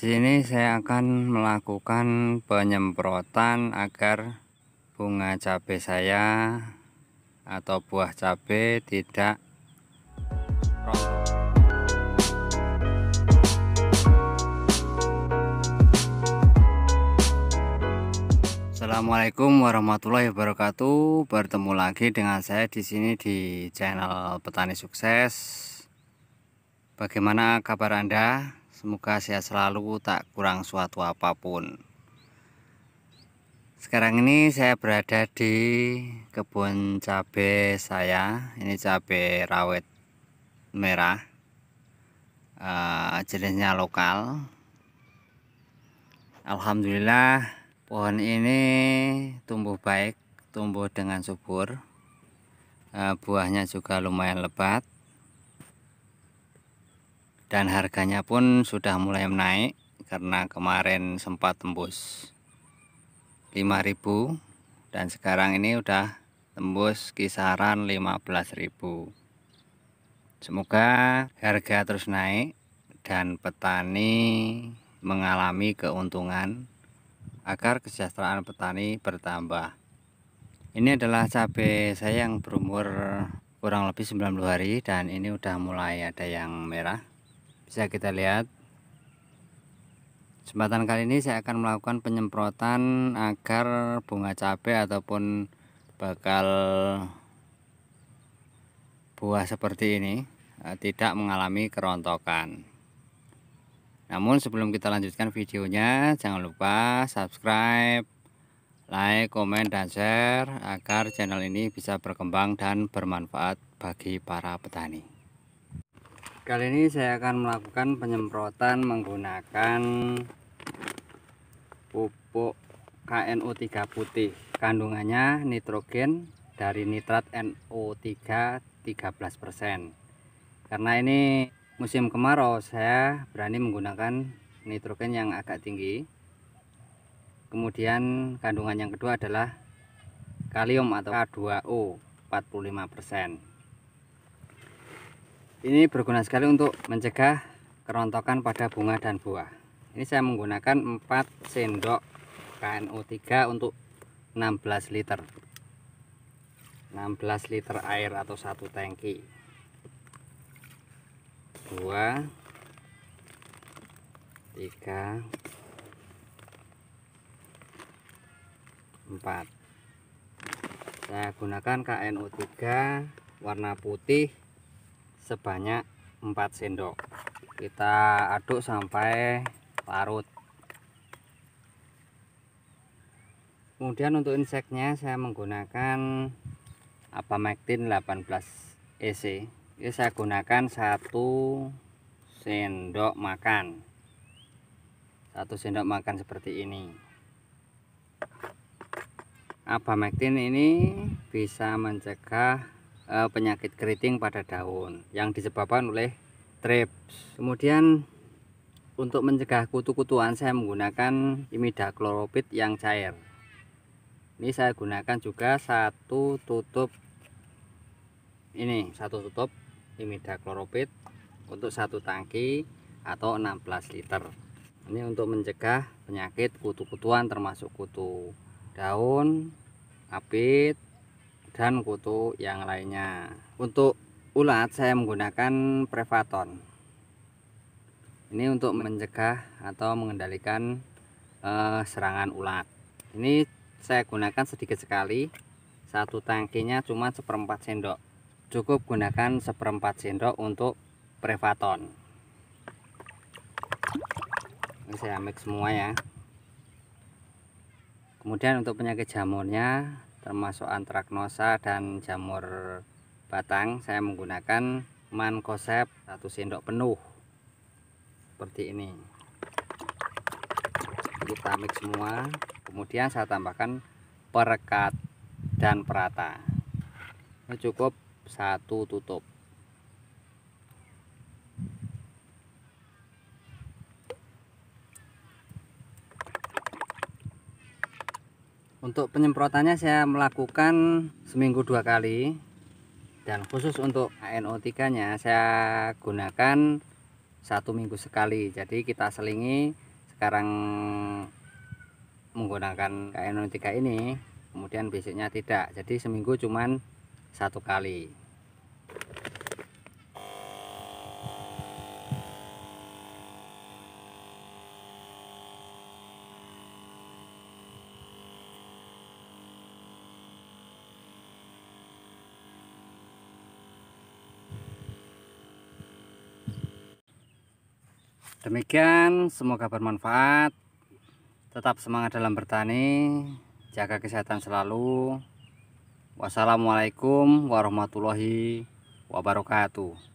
sini saya akan melakukan penyemprotan agar bunga cabai saya atau buah cabai tidak rontok. Assalamualaikum warahmatullahi wabarakatuh. Bertemu lagi dengan saya di sini di channel Petani Sukses. Bagaimana kabar Anda? Semoga sehat selalu, tak kurang suatu apapun. Sekarang ini saya berada di kebun cabai saya. Ini cabai rawit merah, uh, jenisnya lokal. Alhamdulillah pohon ini tumbuh baik, tumbuh dengan subur. Uh, buahnya juga lumayan lebat dan harganya pun sudah mulai naik karena kemarin sempat tembus 5000 dan sekarang ini udah tembus kisaran 15000 semoga harga terus naik dan petani mengalami keuntungan agar kesejahteraan petani bertambah ini adalah cabai saya yang berumur kurang lebih 90 hari dan ini udah mulai ada yang merah bisa kita lihat kesempatan kali ini saya akan melakukan penyemprotan agar bunga cabai ataupun bakal buah seperti ini eh, tidak mengalami kerontokan namun sebelum kita lanjutkan videonya jangan lupa subscribe like, komen, dan share agar channel ini bisa berkembang dan bermanfaat bagi para petani kali ini saya akan melakukan penyemprotan menggunakan pupuk KNO3 putih kandungannya nitrogen dari nitrat NO3 13% karena ini musim kemarau saya berani menggunakan nitrogen yang agak tinggi kemudian kandungan yang kedua adalah kalium atau K2O 45% ini berguna sekali untuk mencegah kerontokan pada bunga dan buah ini saya menggunakan 4 sendok KNO3 untuk 16 liter 16 liter air atau satu tangki Dua, tiga, empat. saya gunakan KNO3 warna putih sebanyak 4 sendok kita aduk sampai larut kemudian untuk inseknya saya menggunakan apa apamectin 18 EC ini saya gunakan satu sendok makan satu sendok makan seperti ini apa abamectin ini bisa mencegah Eh, penyakit keriting pada daun yang disebabkan oleh trips. Kemudian untuk mencegah kutu-kutuan saya menggunakan kloropit yang cair. Ini saya gunakan juga satu tutup ini satu tutup kloropit untuk satu tangki atau 16 liter. Ini untuk mencegah penyakit kutu-kutuan termasuk kutu daun, apit, dan kutu yang lainnya untuk ulat saya menggunakan prevaton ini untuk mencegah atau mengendalikan eh, serangan ulat ini saya gunakan sedikit sekali satu tangkinya cuma seperempat sendok cukup gunakan seperempat sendok untuk prevaton ini saya mix semua ya kemudian untuk penyakit jamurnya termasuk antraknosa dan jamur batang saya menggunakan mankosep satu sendok penuh seperti ini kita mix semua kemudian saya tambahkan perekat dan perata ini cukup satu tutup Untuk penyemprotannya saya melakukan seminggu dua kali dan khusus untuk NO3 nya saya gunakan satu minggu sekali jadi kita selingi sekarang menggunakan KNO3 ini kemudian besoknya tidak jadi seminggu cuman satu kali Demikian, semoga bermanfaat. Tetap semangat dalam bertani, jaga kesehatan selalu. Wassalamualaikum warahmatullahi wabarakatuh.